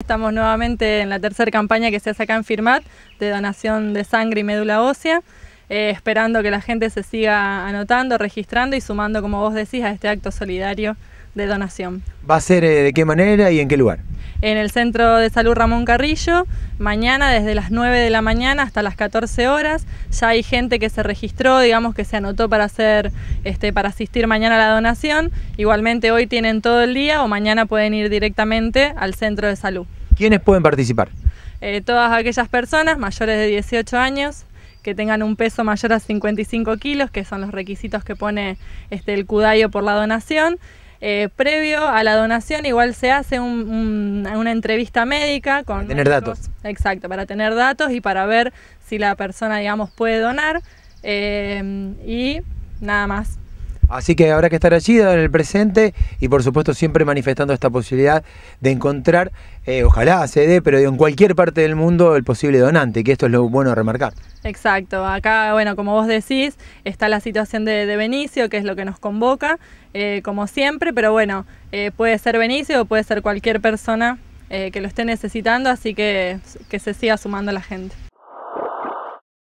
Estamos nuevamente en la tercera campaña que se hace acá en Firmat de donación de sangre y médula ósea, eh, esperando que la gente se siga anotando, registrando y sumando, como vos decís, a este acto solidario de donación. ¿Va a ser eh, de qué manera y en qué lugar? en el Centro de Salud Ramón Carrillo, mañana desde las 9 de la mañana hasta las 14 horas. Ya hay gente que se registró, digamos que se anotó para hacer este para asistir mañana a la donación. Igualmente hoy tienen todo el día o mañana pueden ir directamente al Centro de Salud. ¿Quiénes pueden participar? Eh, todas aquellas personas mayores de 18 años que tengan un peso mayor a 55 kilos, que son los requisitos que pone este, el CUDAIO por la donación. Eh, previo a la donación igual se hace una entrevista médica con... tener datos. Exacto, para tener datos y para ver si la persona, digamos, puede donar. Eh, y nada más. Así que habrá que estar allí, en el presente y por supuesto siempre manifestando esta posibilidad de encontrar, eh, ojalá se dé, pero en cualquier parte del mundo el posible donante, que esto es lo bueno a remarcar. Exacto, acá, bueno, como vos decís, está la situación de, Benicio, que es lo que nos convoca, eh, como siempre, pero bueno, eh, puede ser Benicio o puede ser cualquier persona que lo esté necesitando, así que que se siga sumando la gente.